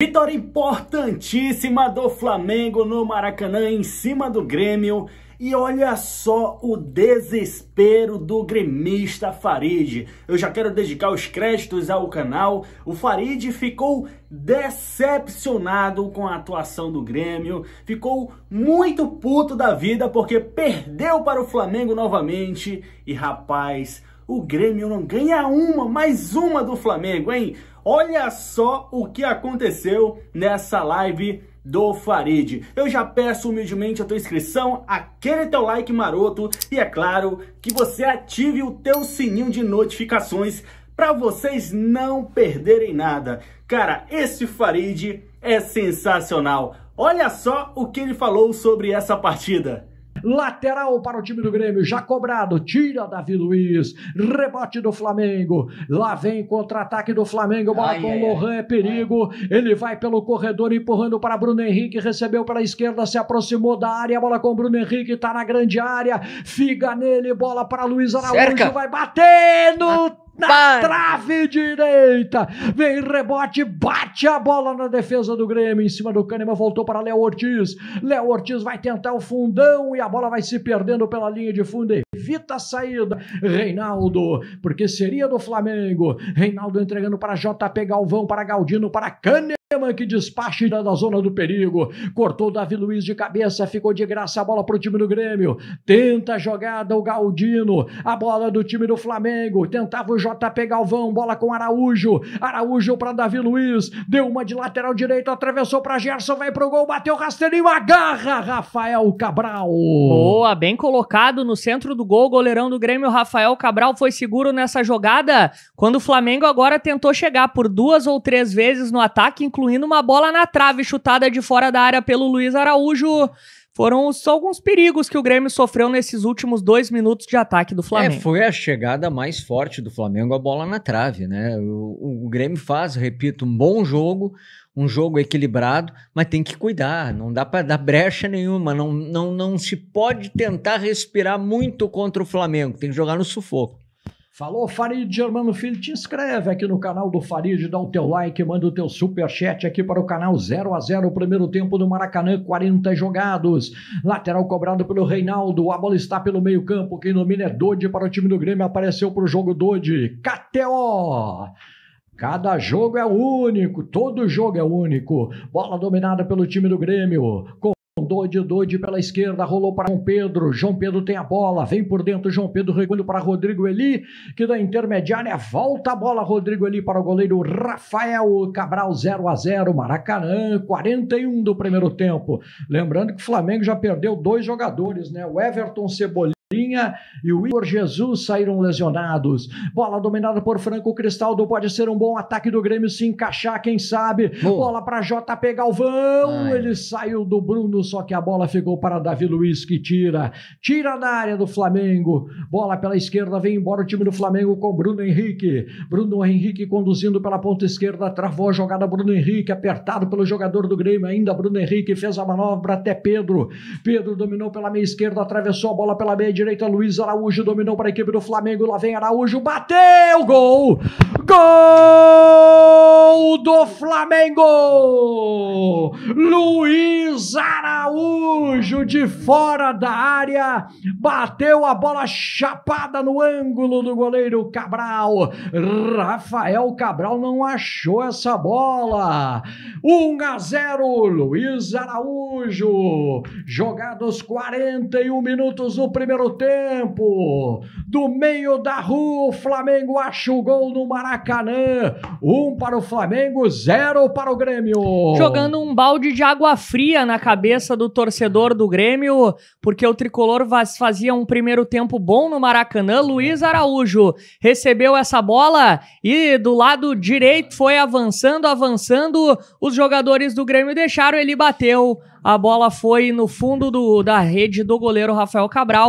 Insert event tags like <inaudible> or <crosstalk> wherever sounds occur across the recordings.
Vitória importantíssima do Flamengo no Maracanã em cima do Grêmio. E olha só o desespero do gremista Farid. Eu já quero dedicar os créditos ao canal. O Farid ficou decepcionado com a atuação do Grêmio, ficou muito puto da vida porque perdeu para o Flamengo novamente. E rapaz, o Grêmio não ganha uma, mais uma do Flamengo, hein? Olha só o que aconteceu nessa live do Farid. Eu já peço humildemente a tua inscrição, aquele teu like maroto e é claro que você ative o teu sininho de notificações para vocês não perderem nada. Cara, esse Farid é sensacional. Olha só o que ele falou sobre essa partida. Lateral para o time do Grêmio, já cobrado, tira Davi Luiz, rebote do Flamengo, lá vem contra-ataque do Flamengo, bola ai, com ai, Lohan, é perigo, ai. ele vai pelo corredor empurrando para Bruno Henrique, recebeu pela esquerda, se aproximou da área, bola com Bruno Henrique, tá na grande área, fica nele, bola para Luiz Araújo, Cerca. vai bater no na trave direita. Vem rebote, bate a bola na defesa do Grêmio, em cima do Kahneman, voltou para Léo Ortiz. Léo Ortiz vai tentar o fundão e a bola vai se perdendo pela linha de fundo. Evita a saída. Reinaldo, porque seria do Flamengo. Reinaldo entregando para JP Galvão, para Galdino, para Kahneman que despache da zona do perigo. Cortou Davi Luiz de cabeça, ficou de graça a bola para o time do Grêmio. Tenta a jogada o Galdino, a bola do time do Flamengo. Tentava o JP Galvão, bola com Araújo. Araújo para Davi Luiz, deu uma de lateral direito, atravessou para Gerson, vai para o gol, bateu rasteirinho, agarra Rafael Cabral. Boa, bem colocado no centro do gol, goleirão do Grêmio, Rafael Cabral foi seguro nessa jogada. Quando o Flamengo agora tentou chegar por duas ou três vezes no ataque, inclusive incluindo uma bola na trave chutada de fora da área pelo Luiz Araújo. Foram só alguns perigos que o Grêmio sofreu nesses últimos dois minutos de ataque do é, Flamengo. É, foi a chegada mais forte do Flamengo, a bola na trave, né? O, o Grêmio faz, repito, um bom jogo, um jogo equilibrado, mas tem que cuidar, não dá para dar brecha nenhuma, não, não, não se pode tentar respirar muito contra o Flamengo, tem que jogar no sufoco. Falou Farid Germano Filho, te inscreve aqui no canal do Farid, dá o teu like, manda o teu super chat aqui para o canal 0 a 0 primeiro tempo do Maracanã, 40 jogados. Lateral cobrado pelo Reinaldo, a bola está pelo meio-campo, quem domina é Dodi para o time do Grêmio, apareceu para o jogo Dodi. KTO! Cada jogo é único, todo jogo é único. Bola dominada pelo time do Grêmio. Com Doide, doide pela esquerda, rolou para João Pedro. João Pedro tem a bola, vem por dentro. João Pedro recolhe para Rodrigo Eli, que da intermediária volta a bola. Rodrigo Eli para o goleiro Rafael Cabral, 0 a 0 Maracanã, 41 do primeiro tempo. Lembrando que o Flamengo já perdeu dois jogadores, né? O Everton Cebolinha linha e o Igor Jesus saíram lesionados. Bola dominada por Franco Cristaldo, pode ser um bom ataque do Grêmio se encaixar, quem sabe. Boa. Bola para JP Galvão, Ai. ele saiu do Bruno, só que a bola ficou para Davi Luiz que tira. Tira da área do Flamengo. Bola pela esquerda, vem embora o time do Flamengo com Bruno Henrique. Bruno Henrique conduzindo pela ponta esquerda, travou a jogada Bruno Henrique, apertado pelo jogador do Grêmio ainda Bruno Henrique fez a manobra até Pedro. Pedro dominou pela meia esquerda, atravessou a bola pela meia direita, Luiz Araújo dominou para a equipe do Flamengo. Lá vem Araújo, bateu, gol! Gol! do Flamengo! Luiz Araújo de fora da área, bateu a bola chapada no ângulo do goleiro Cabral. Rafael Cabral não achou essa bola. 1 a 0, Luiz Araújo. Jogados 41 minutos do primeiro tempo. Do meio da rua, o Flamengo acha o gol no Maracanã. Um para o Flamengo Flamengo, zero para o Grêmio. Jogando um balde de água fria na cabeça do torcedor do Grêmio, porque o tricolor fazia um primeiro tempo bom no Maracanã. Luiz Araújo recebeu essa bola e do lado direito foi avançando, avançando. Os jogadores do Grêmio deixaram, ele bateu. A bola foi no fundo do, da rede do goleiro Rafael Cabral.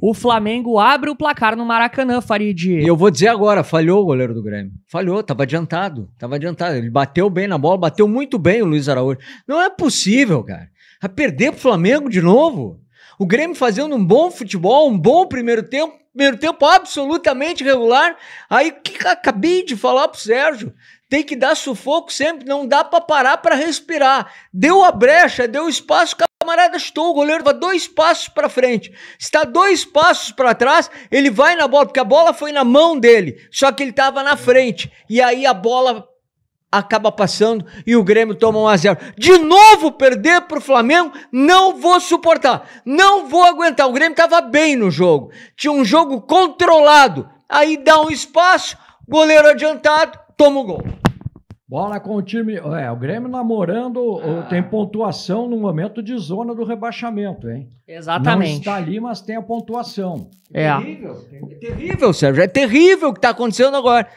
O Flamengo abre o placar no Maracanã, Farid. E eu vou dizer agora, falhou o goleiro do Grêmio. Falhou, tava adiantado, tava adiantado. Ele bateu bem na bola, bateu muito bem o Luiz Araújo. Não é possível, cara. A perder pro Flamengo de novo. O Grêmio fazendo um bom futebol, um bom primeiro tempo, primeiro tempo absolutamente regular. Aí o que acabei de falar pro Sérgio, tem que dar sufoco sempre, não dá para parar para respirar. Deu a brecha, deu espaço camarada estou, o goleiro vai dois passos para frente. Está dois passos para trás, ele vai na bola, porque a bola foi na mão dele, só que ele estava na frente. E aí a bola acaba passando e o Grêmio toma 1 um a 0. De novo perder para o Flamengo, não vou suportar, não vou aguentar. O Grêmio estava bem no jogo, tinha um jogo controlado. Aí dá um espaço, goleiro adiantado, toma o gol. Bola com o time. É, o Grêmio namorando, ah. tem pontuação no momento de zona do rebaixamento, hein? Exatamente. Não está ali, mas tem a pontuação. É. é terrível. Sérgio. É terrível o que está acontecendo agora.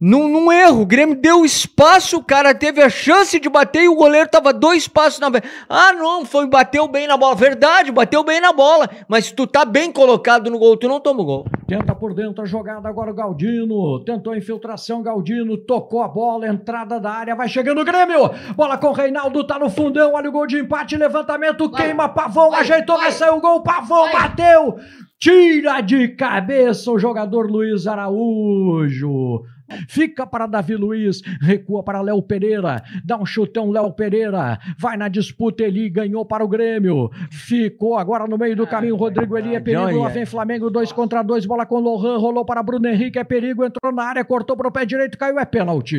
Num, num, erro, o Grêmio deu espaço, o cara teve a chance de bater e o goleiro tava dois passos na. Ah, não, foi, bateu bem na bola. Verdade, bateu bem na bola. Mas se tu tá bem colocado no gol, tu não toma o gol. Tenta por dentro a jogada agora o Galdino. Tentou a infiltração, Galdino. Tocou a bola, entrada da área. Vai chegando o Grêmio. Bola com o Reinaldo, tá no fundão. Olha o gol de empate, levantamento, vai, queima. Pavão vai, ajeitou, vai, vai sair o gol. Pavão vai. bateu. Tira de cabeça o jogador Luiz Araújo. Fica para Davi Luiz, recua para Léo Pereira, dá um chutão Léo Pereira, vai na disputa Eli, ganhou para o Grêmio, ficou agora no meio do caminho, Rodrigo Eli é ah, perigo, lá vem Flamengo, dois contra dois, bola com Lohan, rolou para Bruno Henrique, é perigo, entrou na área, cortou para o pé direito, caiu, é pênalti.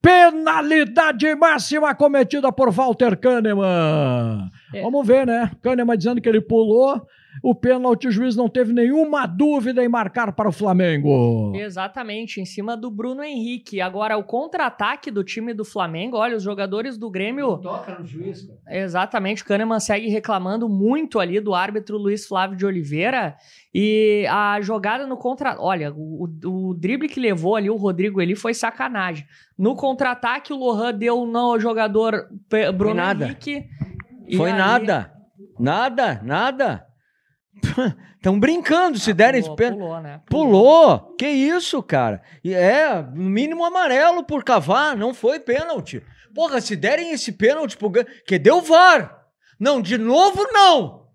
Penalidade máxima cometida por Walter Kahneman. É. Vamos ver, né? Kahneman dizendo que ele pulou. O pênalti, o juiz não teve nenhuma dúvida em marcar para o Flamengo. Exatamente, em cima do Bruno Henrique. Agora, o contra-ataque do time do Flamengo, olha, os jogadores do Grêmio. toca no juiz, cara. Exatamente, Kahneman segue reclamando muito ali do árbitro Luiz Flávio de Oliveira. E a jogada no contra. Olha, o, o drible que levou ali o Rodrigo ele foi sacanagem. No contra-ataque, o Lohan deu no jogador Bruno Nada. Henrique. Foi aí... nada. Nada, nada. Estão <laughs> brincando, se ah, derem pulou, pena. Pulou, né? Pulou. pulou. Que isso, cara? É, no mínimo amarelo por cavar, não foi pênalti. Porra, se derem esse pênalti pro que deu VAR. Não, de novo não.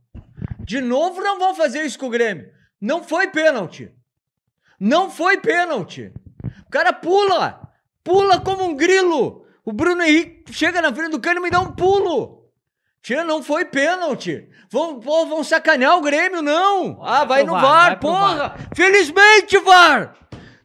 De novo não vão fazer isso com o Grêmio. Não foi pênalti. Não foi pênalti. O cara pula. Pula como um grilo. O Bruno Henrique chega na frente do cano e me dá um pulo. Tia, não foi pênalti. Vão, pô, vão sacanear o Grêmio, não. Ah, vai, vai no VAR, VAR porra. VAR. Felizmente, VAR.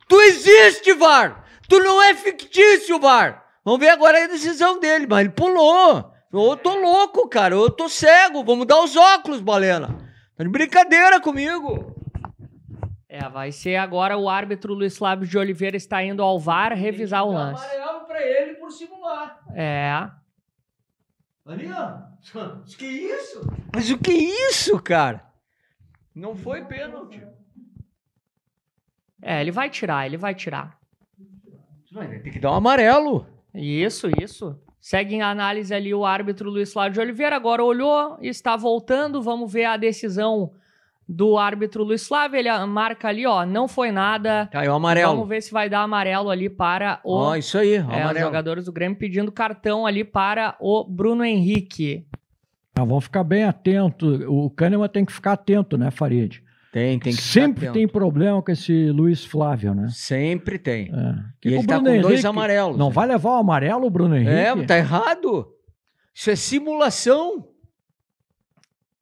Tu existe, VAR. Tu não é fictício, VAR. Vamos ver agora a decisão dele, mas ele pulou. Eu tô louco, cara. Eu tô cego. Vamos dar os óculos, Balena. Tá de brincadeira comigo. É, vai ser agora o árbitro Luiz Flávio de Oliveira está indo ao VAR revisar o lance. Amarelo pra ele por simular. É. Ali, ó. Mas que isso? Mas o que é isso, cara? Não foi pênalti. É, ele vai tirar, ele vai tirar. Tem que dar um amarelo. Isso, isso. Segue em análise ali o árbitro Luiz Flávio de Oliveira. Agora olhou, está voltando. Vamos ver a decisão do árbitro Luiz Flávio. Ele marca ali, ó, não foi nada. Caiu tá amarelo. Vamos ver se vai dar amarelo ali para o. Ó, oh, isso aí, é, os jogadores do Grêmio pedindo cartão ali para o Bruno Henrique. Então, vamos ficar bem atentos. O Kahneman tem que ficar atento, né, Farid? Tem, tem que Sempre tem problema com esse Luiz Flávio, né? Sempre tem. É. E ele tá com Henrique, dois amarelos. Não né? vai levar o amarelo, Bruno é, Henrique? É, tá errado. Isso é simulação.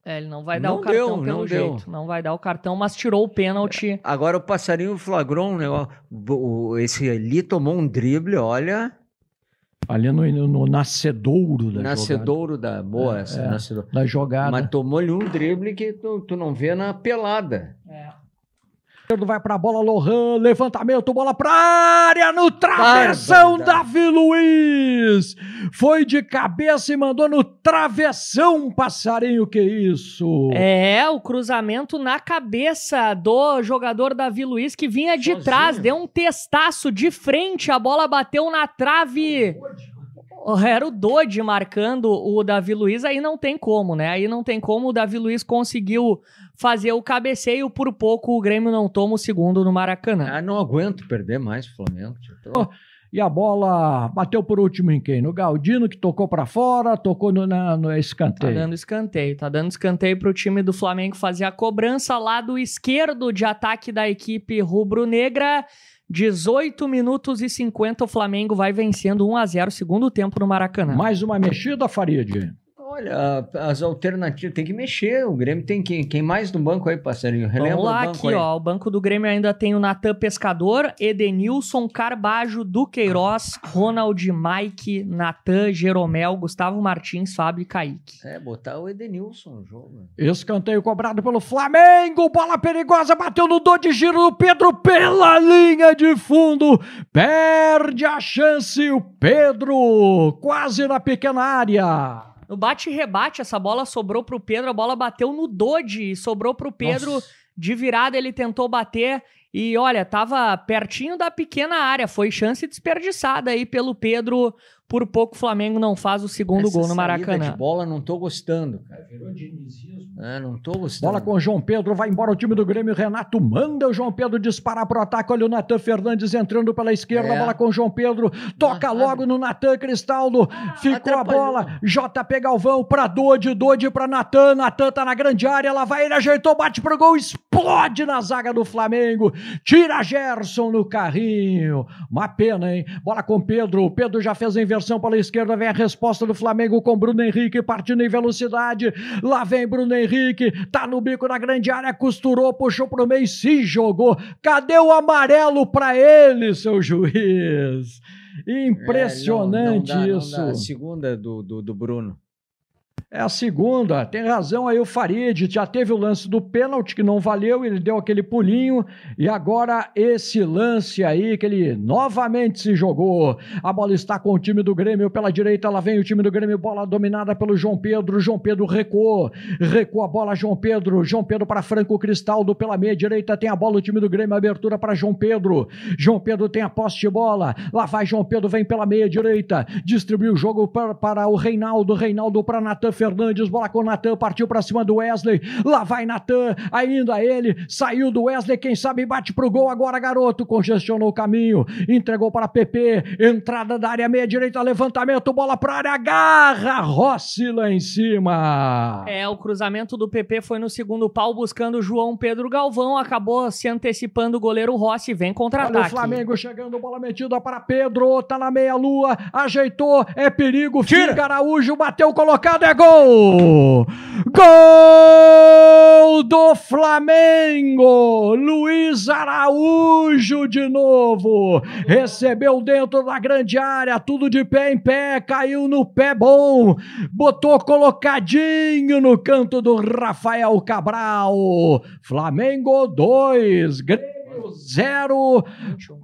É, ele não vai dar não o cartão deu, pelo não jeito. Deu. Não vai dar o cartão, mas tirou o pênalti. Agora o passarinho flagrou, um negócio. esse ali tomou um drible, olha. Ali no, no nascedouro da nascedouro jogada. da. Boa, é, essa. É, nascedouro. Da jogada. Mas tomou-lhe um drible que tu, tu, não vê na pelada. É. Vai pra bola, Lohan, levantamento, bola pra área, no travessão, Barba, Davi Luiz. Foi de cabeça e mandou no travessão, passarinho, que isso. É, o cruzamento na cabeça do jogador Davi Luiz, que vinha de Sozinho. trás, deu um testaço de frente, a bola bateu na trave era o Dodge marcando o Davi Luiz, aí não tem como, né? Aí não tem como. O Davi Luiz conseguiu fazer o cabeceio, por pouco o Grêmio não toma o segundo no Maracanã. Ah, não aguento perder mais Flamengo. Tô... Oh, e a bola bateu por último em quem? No Galdino, que tocou para fora, tocou no, na, no tá escanteio. Tá dando escanteio, tá dando escanteio pro time do Flamengo fazer a cobrança lá do esquerdo de ataque da equipe rubro-negra. 18 minutos e 50, o Flamengo vai vencendo 1 a 0 segundo tempo no Maracanã. Mais uma mexida, Farid. Olha, as alternativas tem que mexer. O Grêmio tem quem, Quem mais no banco aí, parceirinho? Relembra Vamos lá, aqui, aí. ó. O banco do Grêmio ainda tem o Natan Pescador, Edenilson, Carbajo, Duqueiroz, Ronald, Mike, Natan, Jeromel, Gustavo Martins, Fábio e Kaique. É, botar o Edenilson no jogo. Escanteio cobrado pelo Flamengo. Bola perigosa, bateu no do de giro do Pedro pela linha de fundo. Perde a chance o Pedro, quase na pequena área. No bate e rebate, essa bola sobrou pro Pedro, a bola bateu no Dodge, sobrou pro Pedro Nossa. de virada, ele tentou bater e olha, tava pertinho da pequena área, foi chance desperdiçada aí pelo Pedro por pouco o Flamengo não faz o segundo Essa gol no Maracanã. De bola não tô gostando, cara. Virou É, não tô gostando. Bola com o João Pedro, vai embora o time do Grêmio. Renato manda o João Pedro disparar pro ataque. Olha o Natan Fernandes entrando pela esquerda. É. Bola com o João Pedro. Toca ah, logo no Natan Cristaldo. Ah, Ficou atrapalhou. a bola. JP Galvão pra Dodi, Dodi pra Natan. Natan tá na grande área. Lá vai ele, ajeitou, bate pro gol, explode na zaga do Flamengo. Tira Gerson no carrinho. Uma pena, hein? Bola com Pedro. O Pedro já fez a inversão Emerson pela esquerda, vem a resposta do Flamengo com Bruno Henrique, partindo em velocidade. Lá vem Bruno Henrique, tá no bico na grande área, costurou, puxou pro meio, se jogou. Cadê o amarelo para ele, seu juiz? Impressionante é, não, não dá, isso. Segunda é do, do, do Bruno. É a segunda, tem razão aí o Farid, já teve o lance do pênalti que não valeu, ele deu aquele pulinho e agora esse lance aí que ele novamente se jogou. A bola está com o time do Grêmio pela direita, lá vem o time do Grêmio, bola dominada pelo João Pedro, João Pedro recuou, recuou a bola João Pedro, João Pedro para Franco Cristaldo pela meia direita, tem a bola o time do Grêmio, abertura para João Pedro. João Pedro tem a posse de bola, lá vai João Pedro, vem pela meia direita, distribui o jogo para, para o Reinaldo, Reinaldo para Natan Fernandes, bola com Natan, partiu para cima do Wesley. Lá vai Natan, ainda ele, saiu do Wesley, quem sabe bate pro gol agora, garoto. Congestionou o caminho, entregou para PP, entrada da área meia direita, levantamento, bola para área, agarra Rossi lá em cima. É, o cruzamento do PP foi no segundo pau buscando João Pedro Galvão, acabou se antecipando o goleiro Rossi, vem contra-ataque. o Flamengo chegando, bola metida para Pedro, tá na meia-lua, ajeitou, é perigo, Tira. Fica Araújo, bateu colocado, é gol! Gol do Flamengo! Luiz Araújo de novo. Recebeu dentro da grande área, tudo de pé em pé, caiu no pé bom, botou colocadinho no canto do Rafael Cabral. Flamengo 2, Grêmio zero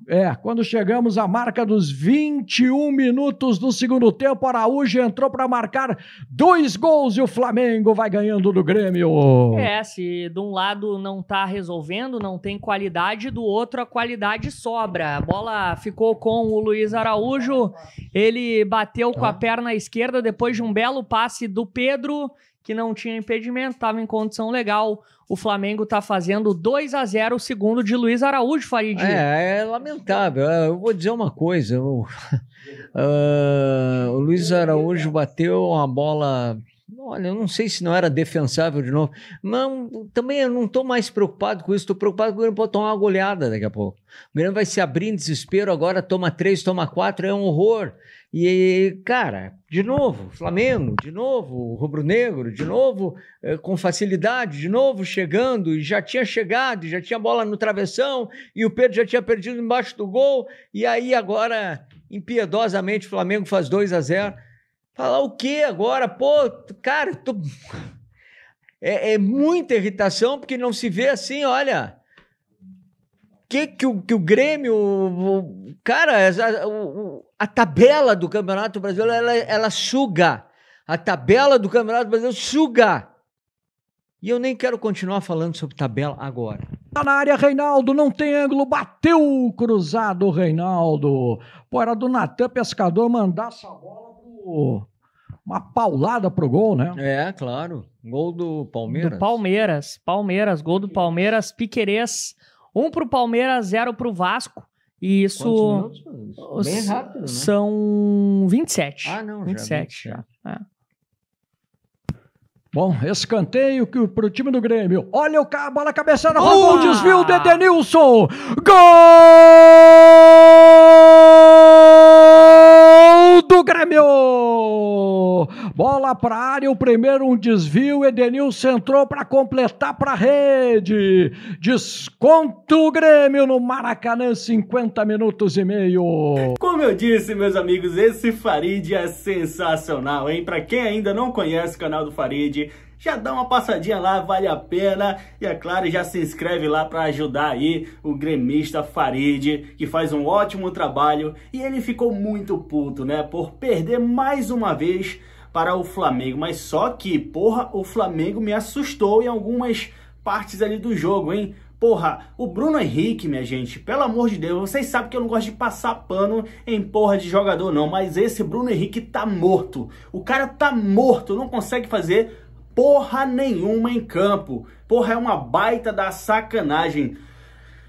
É, quando chegamos à marca dos 21 minutos do segundo tempo, Araújo entrou para marcar dois gols e o Flamengo vai ganhando do Grêmio. É, se de um lado não tá resolvendo, não tem qualidade, do outro a qualidade sobra. A bola ficou com o Luiz Araújo, ele bateu com a tá. perna esquerda depois de um belo passe do Pedro que não tinha impedimento, estava em condição legal. O Flamengo está fazendo 2 a 0 o segundo de Luiz Araújo, Farid. É, é lamentável. É, eu vou dizer uma coisa. Eu... Uh, <laughs> o Luiz Araújo bateu uma bola Olha, eu não sei se não era defensável de novo. Mas também eu não estou mais preocupado com isso. Estou preocupado com o Grêmio pode tomar uma goleada daqui a pouco. O Grêmio vai se abrir em desespero agora, toma três, toma quatro, é um horror. E, cara, de novo, Flamengo, de novo, Rubro Negro, de novo, é, com facilidade, de novo chegando, e já tinha chegado, já tinha bola no travessão, e o Pedro já tinha perdido embaixo do gol, e aí agora, impiedosamente, o Flamengo faz 2 a 0 Falar o que agora? Pô, cara, tô... <laughs> é, é muita irritação porque não se vê assim, olha que, que, o, que o Grêmio. O, cara, o, a tabela do Campeonato Brasileiro ela, ela suga. A tabela do Campeonato Brasileiro suga. E eu nem quero continuar falando sobre tabela agora. Tá na área, Reinaldo, não tem ângulo, bateu cruzado, Reinaldo. Pô, era do Natan Pescador mandar essa bola uma paulada pro gol, né? É, claro. Gol do Palmeiras. Do Palmeiras. Palmeiras, gol do Palmeiras, Piquerez. Um pro Palmeiras, zero pro Vasco. E isso. Bem rápido, né? São 27. Ah, não, 27 já. 27. É já. É. Bom, escanteio que pro time do Grêmio. Olha o cara, bola cabeçada, roubou o desvio de Edenilson. Gol do Grêmio! Bola para a área, o primeiro um desvio, Edenilson entrou para completar para a rede. Desconto o Grêmio no Maracanã, 50 minutos e meio. Como eu disse, meus amigos, esse Farid é sensacional, hein? Para quem ainda não conhece o canal do Farid, já dá uma passadinha lá, vale a pena. E é claro, já se inscreve lá para ajudar aí o gremista Farid, que faz um ótimo trabalho. E ele ficou muito puto, né, por perder mais uma vez para o Flamengo. Mas só que, porra, o Flamengo me assustou em algumas partes ali do jogo, hein? Porra, o Bruno Henrique, minha gente, pelo amor de Deus, vocês sabem que eu não gosto de passar pano em porra de jogador não, mas esse Bruno Henrique tá morto. O cara tá morto, não consegue fazer porra nenhuma em campo. Porra, é uma baita da sacanagem.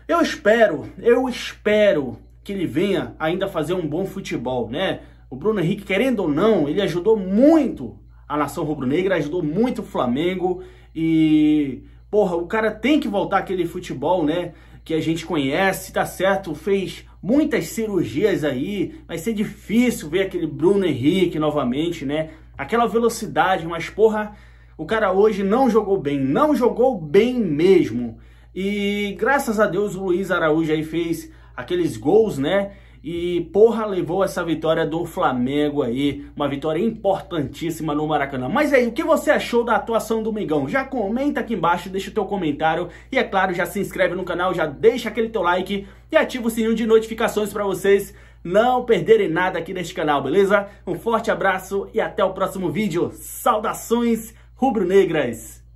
Eu espero, eu espero que ele venha ainda fazer um bom futebol, né? O Bruno Henrique, querendo ou não, ele ajudou muito a nação rubro-negra, ajudou muito o Flamengo e, porra, o cara tem que voltar aquele futebol, né, que a gente conhece, tá certo, fez muitas cirurgias aí, vai ser difícil ver aquele Bruno Henrique novamente, né, aquela velocidade, mas, porra, o cara hoje não jogou bem, não jogou bem mesmo. E graças a Deus o Luiz Araújo aí fez aqueles gols, né? E porra, levou essa vitória do Flamengo aí, uma vitória importantíssima no Maracanã. Mas aí, o que você achou da atuação do Mengão? Já comenta aqui embaixo, deixa o teu comentário e é claro, já se inscreve no canal, já deixa aquele teu like e ativa o sininho de notificações para vocês não perderem nada aqui neste canal, beleza? Um forte abraço e até o próximo vídeo. Saudações rubro-negras!